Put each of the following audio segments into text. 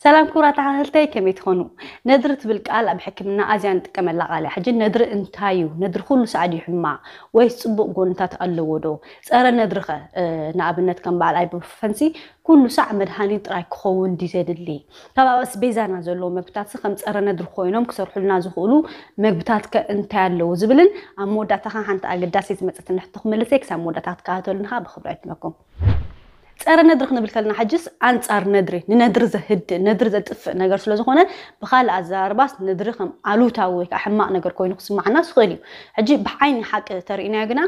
سلام كورات عالتي كميت خنو ندر تبلك قال بحكمنا أزيان تكمل على حجي ندر انتايو ندر خلو سعدي حما ويس بق جونتات اللودو سأرى ندر خ نعبنت كم بعد أي بفنسي كل ساعة مرهاني تراي خون دي زاد لي طبعا بس بيزانا زلو ما بتات سخم سأرى ندر خوينهم كسر حلنا زخولو ما بتات كانتايو لو زبلن عمودة تخان حنت أجداسي زمتة نحتخم لسيك سعمودة تخاتولنها بخبرات مكم ፀረ ነድሪ ክንብል ከለና ሕጅስ ኣንፃር ነድሪ ንነድሪ ዘህድእ ነድሪ ዘጥፍእ ነገር ስለዝኮነ ብካልእ ኣዘራርባስ ነድሪ ከም ኣሉታዊ ወይ ከዓ ሕማቅ ነገር ኮይኑ ክስማዕና ዝኽእል እዩ ሕጂ ብዓይኒ ሓቂ ተርእናዮ ግና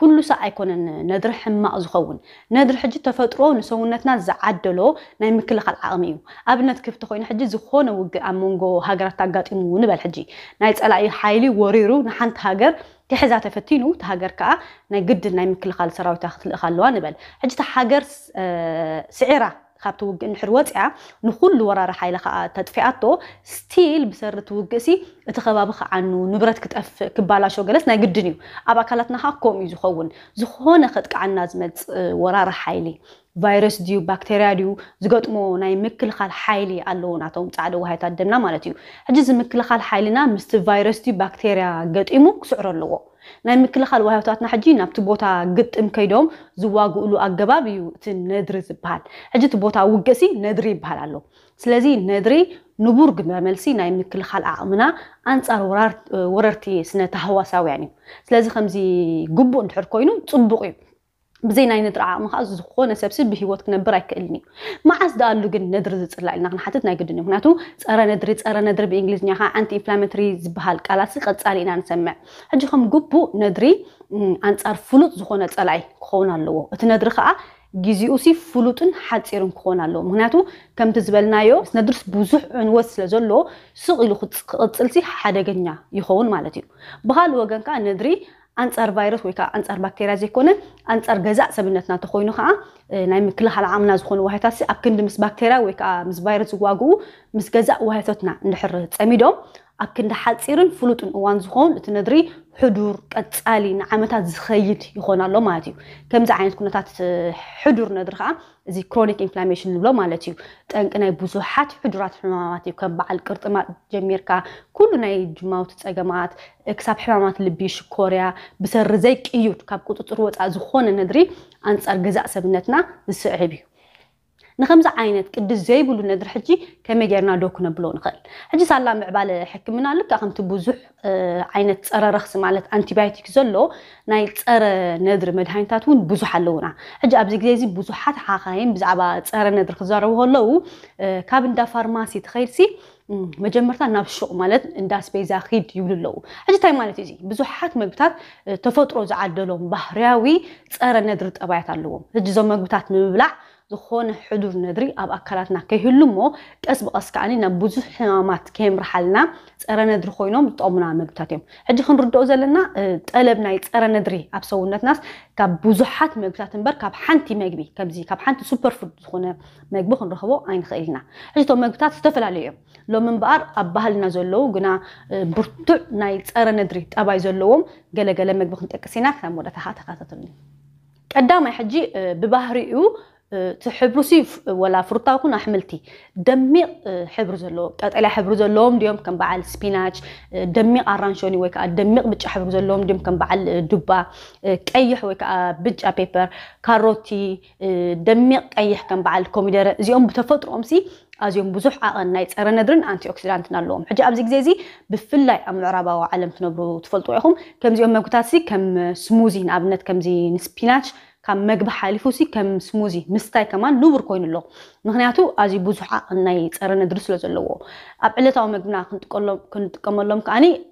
ኩሉ ሰ ኣይኮነን ነድሪ ሕማቅ ዝኸውን ነድሪ ሕጂ ተፈጥሮ ንሰውነትና ዝዓደሎ ናይ ምክልኻል ዓቕሚ እዩ ኣብነት ክፍቲ ኮይኑ ሕጂ ዝኮነ ውግእ ኣብ መንጎ ሃገራት ኣጋጢሙ ንበል ሕጂ ናይ ፀላኢ ሓይሊ ወሪሩ ንሓንቲ ሃገር تحزا تفتينو تهاجر كا ناي قد خال سراوي تاخذ الاخال بل حجت هاجر آه، سعيره خابت وق النحر وطع نخل ورا رح يلقى تدفئته ستيل بسر توقسي اتخباب خ عنو نبرت كتف كبالا شو جلس نا قدنيو أبا كلتنا حكم يزخون زخون خد كعن نزمت ورا رح يلي فيروس ديو بكتيريا ديو زقط مو ناي مكل خال حيلي الله نعطوم تعالوا هاي تقدمنا مالتيو هجز مكل خال حيلنا مست فيروس ديو بكتيريا قد إمو سعر اللو ናይ ምክልኻል ዋህብታትና ሕጂ ናብቲ ቦታ ግጥም ከይዶም ዝዋግእሉ ኣገባብ እዩ እቲ ነድሪ ዝበሃል ሕጂ እቲ ቦታ ውገሲ ነድሪ ይበሃል ኣሎ ስለዚ ነድሪ ንቡር ግመ መልሲ ናይ ምክልኻል ኣቕምና ኣንፃር ወረርቲ ስነ ተሃዋሳውያን እዩ ስለዚ ከምዚ ግቡእ እንድሕር ኮይኑ ፅቡቅ እዩ بزين أي ندرع ما خاز زخونة سبسي بهيوت كنا برايك إلني ما عز ده اللي جن ندر زت الله إلنا خن حتت نايجد إنه هناتو أرى ندر أرى ندر بإنجليز نيها أنتي إنفلاماتري زبهالك على سق تسألي نان سمع هجي خم جبو ندري أنت أر فلوت زخونة تسألي خونا اللو تندر خا جزي أوسي فلوتن حد يرن خونا اللو هناتو كم تزبل نايو ندرس بزح عن وصل جلو سق لو خد تسألي حدا جنيا يخون مالتيو بهالوجن كان ندري ኣንፃር ቫይረስ ወይ ከዓ ኣንፃር ባክቴርያ ዘይኮነ ኣንፃር ገዛእ ሰብነትና እንተኮይኑ ከዓ ናይ ምክልኻል ዓቕምና ዝኾኑ ዋህታት ኣብ ክንዲ ምስ ባክቴርያ ወይ ከዓ ምስ ቫይረስ ዝዋግኡ ምስ ገዛእ ዋህቶትና እንድሕር ፀሚዶም ኣብ ክንዲ ሓፂርን ፍሉጥን እዋን ዝኸውን እቲ ነድሪ ሕዱር ቀፃሊ ንዓመታት ዝኸይድ ይኾን ኣሎ ማለት እዩ ከምዚ ዓይነት ኩነታት ሕዱር ነድሪ ከዓ እዚ ክሮኒክ ኢንፍላሜሽን ንብሎ ማለት እዩ ጠንቂ ናይ ብዙሓት ሕዱራት ሕማማት እዩ ከም በዓል ቅርጥማት ጀሚርካ ኩሉ ናይ ጅማውቲ ፀገማት ክሳብ ሕማማት ልቢ ሽኮርያ ብሰሪ ዘይቅዩድ ካብ ቁፅፅር ወፃእ ዝኾነ ነድሪ ኣንፃር ገዛእ ሰብነትና ዝስዕብ እዩ نخمز عينت قد زي بلو ندر حجي كما جيرنا دوكنا بلو نخل حجي سالام عبالة حكمنا لك أخم تبوزوح عينت تسارة رخص مالت أنتبايتك زلو ناي تسارة ندر مدهين تاتون بوزوح اللونا حجي أبزيك زيزي بوزوحات حاقاين بزعبا تسارة ندر خزارو هلو كابن دا فارماسي تخيرسي مجمرتا ناب شوق مالت انداس بيزا خيد يولو لو حجي تاي مالت يزي بزوحات مقبتات تفوت روز عدلو بحرياوي تسارة ندر تقبعت اللوم حجي مقبتات مبلع ዝኾነ ሕዱር ነድሪ ኣብ ኣካላትና ከይህሉ እሞ ቀስ ብቀስ ከዓኒ ናብ ብዙሕ ሕማማት ከየምርሓልና ፀረ ነድሪ ኮይኖም ዝጠቕሙና ምግብታት እዮም ሕጂ ክንርድኦ ዘለና ጠለብ ናይ ፀረ ነድሪ ኣብ ሰውነትናስ ካብ ብዙሓት ምግብታት እምበር ካብ ሓንቲ መግቢ ከምዚ ካብ ሓንቲ ሱፐርፉድ ዝኾነ መግቢ ክንረኽቦ ኣይንኽእል ኢና ሕጂ እቶም መግብታት ዝተፈላለዩ እዮም ሎም እምበኣር ኣብ ባህልና ዘለው ግና ብርቱዕ ናይ ፀረ ነድሪ ጠባይ ዘለዎም ገለገለ መግቢ ክንጠቅስ ኢና ካብ ወደታ ተኸታተሉኒ ቀዳማይ ሕጂ ብባህሪኡ تحبر سي ولا فرطة كون أحملتي دمي حبر زلو قطعلا حبر زلوم ديوم كم بعال سبيناش دمي أرانشوني ويك دمي بتش حبر زلوم ديوم كم بعال دبا قيح ويك بتش بيبر كاروتي دمي قيح كم بعال كوميدر زيوم بتفطر أمسي أزيوم بزح عقل نايت أرى ندرن أنتي أكسيدانت نالهم حاجة أبزك زيزي بفلاي أم العربة وعلم تنبرو تفلطوا يهم كم زيوم مكتاسي كم سموزي نابنت كم زي سبيناش كم مجب حالفوسي كم سموزي مستاي كمان نور كوين الله مهنياتو أزي بزحة أني ترنا درس لزلوه أبلت أو مجبنا كنت كلهم كنت كملهم كأني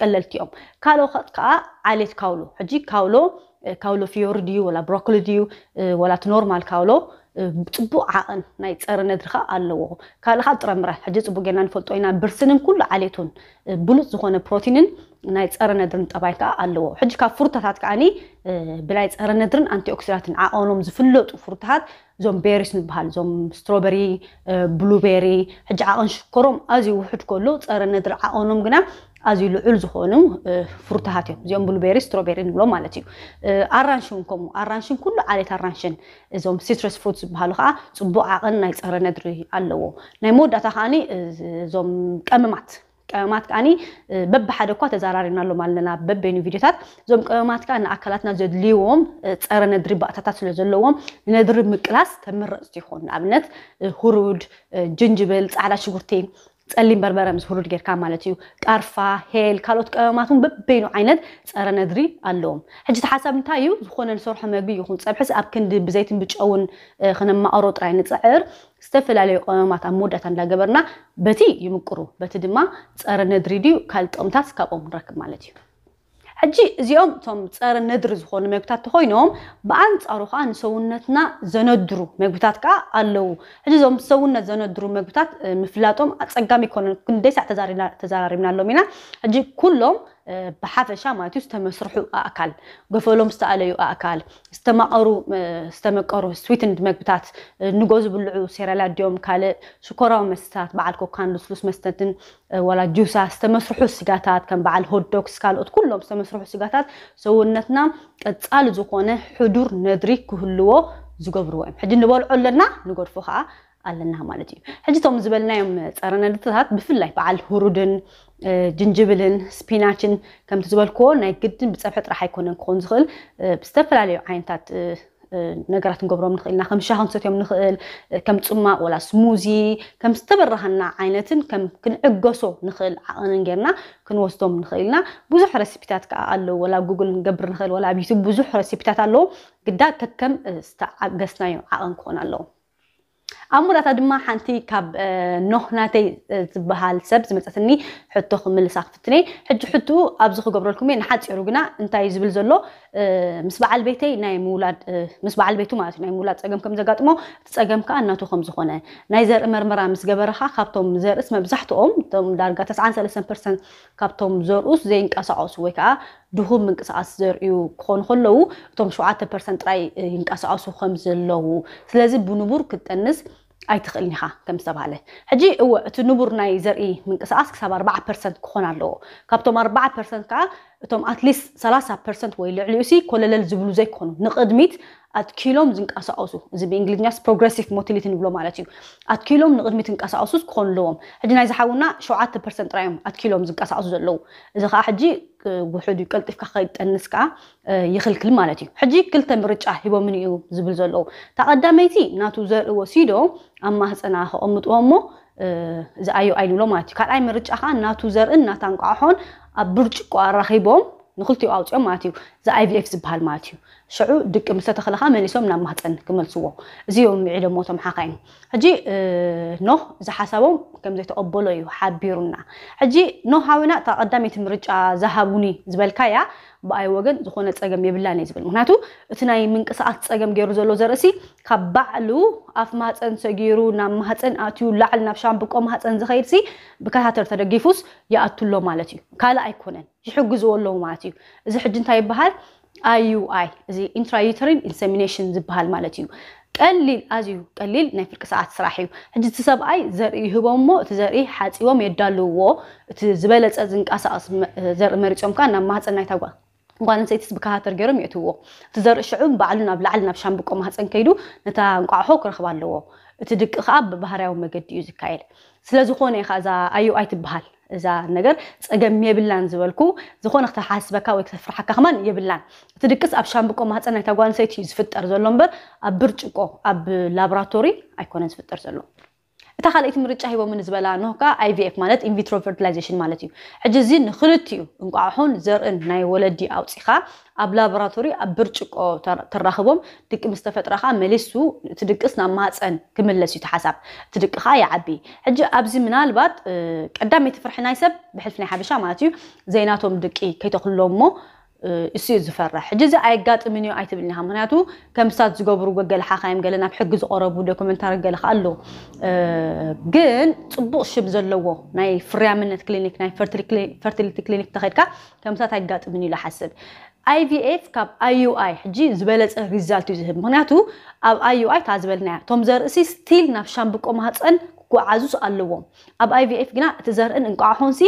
قللت يوم كالو خد كا عليت كاولو حجي كاولو كاولو فيورديو ولا بروكولي ديو ولا تنورمال كاولو ፅቡቅ ዓቐን ናይ ፀረ ነድሪ ከዓ ኣለዎ ካልእ ከዓ ጥረምረ ሕጂ ፅቡቅ ጌርና ንፈልጦ ኢና ብርስንን ኩሉ ዓሌቱን ብሉፅ ዝኾነ ፕሮቲንን ናይ ፀረ ነድርን ጠባይ ከዓ ኣለዎ ሕጂ ካብ ፍሩታታት ከዓኒ ብናይ ፀረ ነድርን ኣንቲኦክሲዳንትን ዓቐኖም ዝፍለጡ ፍሩታታት እዞም ቤሪስ ንበሃል እዞም ስትሮበሪ ብሉቤሪ ሕጂ ዓቐን ሽኮሮም ኣዝዩ ውሕድ ከሎ ፀረ ነድሪ ዓቐኖም ግና ኣዝዩ ልዑል ዝኾኑ ፍሩታሃት እዮም እዚኦም ብሉቤሪ ስትሮቤሪ ንብሎም ማለት እዩ ኣራንሽን ከምኡ ኣራንሽን ኩሉ ዓሌት ኣራንሽን እዞም ሲትረስ ፍሩት ዝበሃሉ ከዓ ፅቡቅ ዓቅን ናይ ፀረ ነድሪ ኣለዎ ናይ መወዳእታ ከዓኒ እዞም ቀመማት ቀመማት ከዓኒ በብሓደ እኳ ተዘራሪብና ኣሎም ኣለና በበይኑ ቪድዮታት እዞም ቀመማት ከዓ ንኣካላትና ዘድልይዎም ፀረ ነድሪ ባእታታት ስለ ዘለዎም ንነድሪ ምቅላስ ተመረፅቲ ይኮኑ ንኣብነት ሁሩድ ጅንጅብል ፃዕዳ ሽጉርቲ ጸሊም በርበረ ምስ ሁሩድ ጌርካ ማለት እዩ ቀርፋ ሄል ካልኦት ቀመማትን እውን በበይኑ ዓይነት ፀረ ነድሪ ኣለዎም ሕጂ ተሓሳብ እንታይ እዩ ዝኾነ ንሰርሖ መግቢ ይኹን ፀብሕስ ኣብ ክንዲ ብዘይትን ብጨውን ክነማቅሮ ጥራይ ንፅዕር ዝተፈላለዩ ቀመማት ኣብ መወዳእታ እንዳገበርና በቲ ይምቅሩ በቲ ድማ ፀረ ነድሪ ድዩ ካልእ ጥቅምታት ካብኦም ንረክብ ማለት እዩ ሕጂ እዚኦም እቶም ፀረ ነድሪ ዝኾኑ ምግብታት ተኮይኖም ብኣንፃሩ ከዓ ንሰውነትና ዘነድሩ ምግብታት ከዓ ኣለው ሕጂ እዞም ሰውነት ዘነድሩ ምግብታት ምፍላጦም ኣፀጋሚ ይኮነን ክንደይ ሳዕ ተዘራሪብና ኣሎም ኢና ሕጂ ኩሎም ብሓፈሻ ማለት እዩ ዝተመስርሑ ኣእካል ገፈሎም ዝተኣለዩ ኣእካል ዝተመቐሩ ዝተመቀሩ ስዊትን መግብታት ንጎ ዝብልዑ ሴራላድዮም ካልእ ሽኮራዊ መስተታት በዓል ኮካን ልስሉስ መስተትን ወላ ጁሳ ዝተመስርሑ ስጋታት ከም በዓል ሆዶክስ ካልኦት ኩሎም ዝተመስርሑ ስጋታት ሰውነትና ቀፃል ዝኾነ ሕዱር ነድሪ ክህልዎ ዝገብርዎ እዮም ሕጂ ንበልዖ ኣለና ንገድፎ ከዓ ኣለና ማለት እዩ ሕጂ እቶም ዝበልናዮም ፀረ ነድርታት ብፍላይ በዓል ህሩድን ጅንጅብልን ስፒናችን ከምቲ ዝበልክዎ ናይ ግድን ብፀብሒ ጥራሕ ኣይኮነን ክኾን ዝኽእል ብዝተፈላለዩ ዓይነታት ነገራት ንገብሮም ንኽእል ኢና ከም ሻ ክንሰትዮም ንኽእል ከም ፅማቅ ወላ ስሙዚ ከም ዝተበረኸና ዓይነትን ከም ክንዕገሶ ንኽእል ዓቐንን ጌርና ክንወስዶም ንኽእል ኢና ብዙሕ ረሲፒታት ከዓ ኣለው ወላ ጉግል ንገብር ንኽእል ወላ ኣብ ዩቱብ ብዙሕ ረሲፒታት ኣለው ግዳ ከከም ዝተዓገስናዮ ዓቐን ክኾን ኣለዎ أمورة دما حنتي كاب نهناتي تبها السب زي ما تسألني حطوا خم ساق فتني حج حطوا أبزخو قبركمين حد يروقنا أنت يزبل زلو ምስ በዓል ቤተይ ናይ ምውላድ ምስ በዓል ቤቱ ማለት እዩ ናይ ምውላድ ፀገም ከም ዘጋጥሞ እቲ ፀገም ከዓ እናቱ ከም ዝኾነ ናይ ዘርኢ መርመራ ምስ ገበረካ ካብቶም ዘርእስ መብዛሕትኦም እቶም ዳርጋ 93 ፐርሰንት ካብቶም ዘርኡስ ዘይንቀሳቀሱ ወይ ከዓ ድኹም ምንቅስቃስ ዘርእዩ ክኾኑ ከለዉ እቶም 7 ፐርሰንት ጥራይ ይንቀሳቀሱ ከም ዘለዉ ስለዚ ብንቡር ክትጠንስ ኣይትኽእልን ኢኻ ከም ዝተባሃለ ሕጂ እወ እቲ ንቡር ናይ ዘርኢ ምንቅስቃስ ክሳብ 4 ፐርሰንት ክኾን ኣለዎ ካብቶም 4 ፐርሰንት ከዓ اتوم ات ليست 30% ويلي عليوسي كولل زبلو زيكون نقدميت ات كيلوم زنك اساوسو زي بانجليزيا بروجريسيف موتيليتي نبلو مالتي ات كيلوم نقدميت نك اساوسو كون لوم حجي نايز حاونا 7% رايم ات كيلوم زنك اساوسو زلو اذا حجي وحدو يقلطف كا خيطنسكا يخلكل مالتي حجي كل تمرجع هبو منيو زبل زلو تقدميتي ناتو زرو سيدو اما حصنا خمطو امو ዝኣዩ ኣይልብሎ ማለት እዩ ካልኣይ ምርጫ ከዓ እናቱ ዘርኢ እናታንቋዕሖን ኣብ ብርጭቆ ኣራኺቦም ንክልቲኡ ኣውፅኦም ማለት እዩ እዚ ኣይቪኤፍ ዝበሃል ማለት እዩ ሽዑ ድቂ ምስ ተተኽለካ መሊሶም ናብ ማህፀን ክመልስዎ እዚኦም ንዕለሞቶም ሓኻይን ሕጂ ኖህ ዝሓሳቦም ከም ዘይተቐበሎ እዩ ሓቢሩና ሕጂ ኖህ ሃዊና እታ ቀዳሜት ምርጫ ዝሃቡኒ ዝበልካ እያ ብኣይ ወገን ዝኾነ ፀገም የብላን ዝብል ምክንያቱ እቲ ናይ ምንቅስቃስ ፀገም ገይሩ ዘሎ ዘርእሲ ካብ ባዕሉ ኣፍ ማህፀን ሰጊሩ ናብ ማህፀን ኣትዩ ላዕሊ ናብ ሻምብቆ ማህፀን ዝኸይድ ሲ ብከታተር ተደጊፉስ ይኣትሎ ማለት እዩ ካልእ ኣይኮነን ይሕግዝዎ ኣለዉ ማለት እዩ እዚ ሕጂ እንታይ ይበሃል አዩአይ እዚ ኢንትራዩተሪን ኢንሰሚኔሽን ዝበሃል ማለት እዩ ቀሊል ኣዝዩ ቀሊል ናይ ፍርቂ ሰዓት ስራሕ እዩ ሕጂ እቲ ሰብኣይ ዘርኢ ይህቦ ሞ እቲ ዘርኢ ሓፂቦም የዳልውዎ እቲ ዝበለፀ ዝንቀሳቐስ ዘርኢ መሪፆም ከዓ ናብ ማህፀን ናይታ ጓል ኣንሰይቲስ ብካሃተር ገይሮም የእትዎ እቲ ዘርኢ ሽዑ ባዕሉ ናብ ላዕሊ ናብ ሻምብቆ ማህፀን ከይዱ ነታ እንቋዕሖ ክረክብ ኣለዎ እቲ ድቂ ከዓ ብባህርያዊ መገዲ እዩ ዝካየድ ስለዝኮነ ከዛ ኣዩኣይ ትበሃል እዛ ነገር ፀገም የብላን ዝበልኩ ዝኾነ ክተሓስበካ ወይ ክተፍርሓካ ከማን የብላን እቲ ድቅስ ኣብ ሻምብቆ ማህፀን ናይታ ጓል ኣንስተይቲ እዩ ዝፍጠር ዘሎ እምበር ኣብ ብርጭቆ ኣብ ላቦራቶሪ ኣይኮነን ዝፍጠር ዘሎ تخلي إتم رجع هيبو من زبالة نهكا IVF مالت in vitro fertilization مالتيو عجزين نخلطيو نقعحون زرن ناي ولدي أو تسيخا أب لابراتوري أب برشك أو ترخبهم تك مستفت رخا ملسو تدك إسنا ماتسن كملسو تحسب تدك خايا عبي عجي أبزي من البات أه قدامي تفرحي نايسب بحلفني حبشا مالتيو زيناتهم دكي كي تخلو مو እሱ እዩ ዝፈራሕ ሕጂ እዚ ኣይጋጥምን እዩ ኣይትብልኒ ኢኻ ምክንያቱ ከም ሳት ዝገብሩ ገለ ሓኻይም ገለ ናብ ሕጊ ዝቐረቡ ዶኩመንታሪ ገለ ከ ኣሎ ግን ፅቡቅ ሽም ዘለዎ ናይ ፍርያምነት ክሊኒክ ናይ ፈርቲሊቲ ክሊኒክ ተኸድካ ከምሳት ኣይጋጥምን ኢሉ ሓስብ ኣይቪኤፍ ካብ ኣይዩኣይ ሕጂ ዝበለፀ ሪዛልት እዩ ዝህብ ምክንያቱ ኣብ ኣይዩኣይ እታ ዝበልና እያ እቶም ዘርእሲ ስቲል ናብ ሻምብቆ ማህፀን ክጓዓዙስ ኣለዎም ኣብ ኣይቪኤፍ ግና እቲ ዘርእን እንቋዓሖንሲ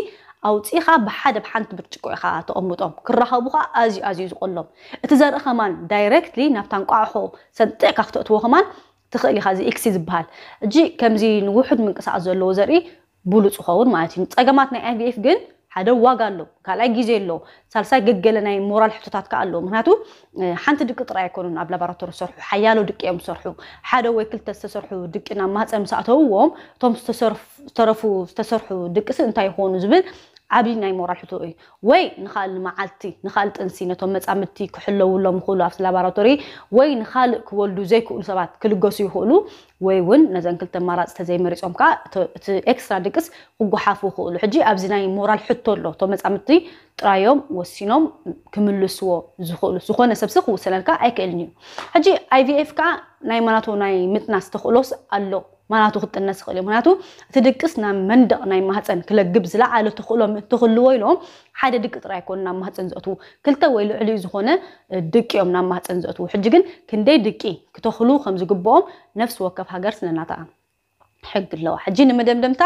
ኣውፂኢኻ ብሓደ ብሓንቲ ብርጭቆ ኢኻ ተቐምጦም ክረኸቡኻ ኣዝዩ ኣዝዩ ዝቆሎም እቲ ዘርኢ ኸማን ዳይረክትሊ ናብታ ንቋቑሖ ሰንጢዕካ ክተእትዎ ኸማን ትኽእል ኢኻ እዚ ኤክሲ ዝበሃል እጂ ከምዚ ንውሑድ ምንቅስቓስ ዘለዎ ዘርኢ ብሉፅ ይኸውን ማለት እዩ ፀገማት ናይ ኣይቪኤፍ ግን ሓደ ዋጋ ኣሎ ካልኣይ ግዜ ኣሎ ሳልሳይ ገገለ ናይ ሞራል ሕቶታት ከዓ ኣሎ ምክንያቱ ሓንቲ ድቂ ጥራይ ኣይኮኑን ኣብ ላቦራቶሪ ዝሰርሑ ሓያሎ ድቂ እዮም ዝሰርሑ ሓደ ወይ ክልተ ዝተሰርሑ ድቂ ናብ ማፀም ሰኣተውዎም እቶም ዝተረፉ ዝተሰርሑ ድቂ እንታይ ይኮኑ ዝብል ዓብይ ናይ ሞራል ሕቶ እዩ ወይ ንካልእ መዓልቲ ንካልእ ጥንሲ ነቶም መፃምድቲ ክሕለውሎም ይኽእሉ ኣብቲ ላቦራቶሪ ወይ ንካልእ ክወልዱ ዘይክእሉ ሰባት ክልገሱ ይክእሉ ወይ እውን ነዘን ክልተ መራፅ ተዘይመሪፆም ከዓ እቲ ኤክስትራ ድቅስ ክጓሓፉ ይክእሉ ሕጂ ኣብዚ ናይ ሞራል ሕቶ ኣሎ እቶም መፃምድቲ ጥራዮም ወሲኖም ክምልስዎ ዝክእሉ ዝኮነ ሰብሲ ክውሰለልካ ኣይክእልን እዩ ሕጂ ኣይቪኤፍ ከዓ ናይ መናቶ ናይ ምጥናስ ተክእሎስ ኣሎ ማናቱ ክጥነስ ይኽእል እዩ ምክንያቱ እቲ ድቅስ ናብ መንደቕ ናይ ማህፀን ክለግብ ዝለዓለ ትኽእሎም እትኽልዎ ኢሎም ሓደ ድቂ ጥራይ ኮኑ ናብ ማህፀን ዘእትዉ ክልተ ወይ ልዕሊ ዝኾነ ድቂ እዮም ናብ ማህፀን ዘእትዉ ሕጂ ግን ክንደይ ድቂ ክተኽሉ ከም ዝግብኦም ነፍሲ ወከፍ ሃገር ስነናታ ሕጊ ኣለዋ ሕጂ ንመደምደምታ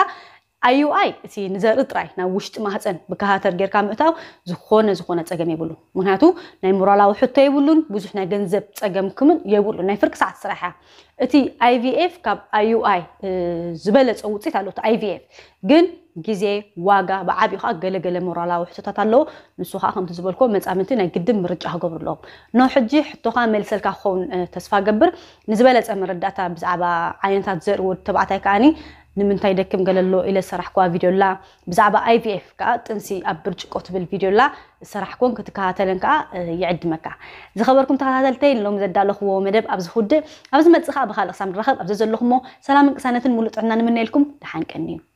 ኣዩኣይ እቲ ንዘርኢ ጥራይ ናብ ውሽጢ ማህፀን ብካሃተር ጌርካ ምእታው ዝኮነ ዝኮነ ፀገም የብሉ ምክንያቱ ናይ ሞራላዊ ሕቶ የብሉን ብዙሕ ናይ ገንዘብ ፀገም ክምን የብሉ ናይ ፍርቂ ሰዓት ስራሕ እያ እቲ ኣይቪኤፍ ካብ ኣይዩኣይ ዝበለፀ ውፅኢት ኣለዎ ኣይቪኤፍ ግን ግዜ ዋጋ ብዓብኡ ከዓ ገለገለ ሞራላዊ ሕቶታት ኣለዎ ንሱ ከዓ ከምቲ ዝበልኮ መፃምንቲ ናይ ግድም ምርጫ ክገብሩ ኣለዎም ኖ ሕጂ ሕቶካ መልሰልካ ክኸውን ተስፋ ገብር ንዝበለፀ መረዳእታ ብዛዕባ ዓይነታት ዘርኢ ወዲ ተባዕታይ ከዓኒ نمنتا يدكم قال له إلى سرح قا فيديو لا بزعبة أي في إف كا تنسي أبرج قط بالفيديو لا سرح قوم كتكهات لين كا يعد مكا إذا خبركم تكهات التين لهم زد الله هو مدب أبز خد أبز ما تصخ أبخال أقسام الرخب أبز زل لهم سلام سنة مولت عنا نمني لكم تحنك أني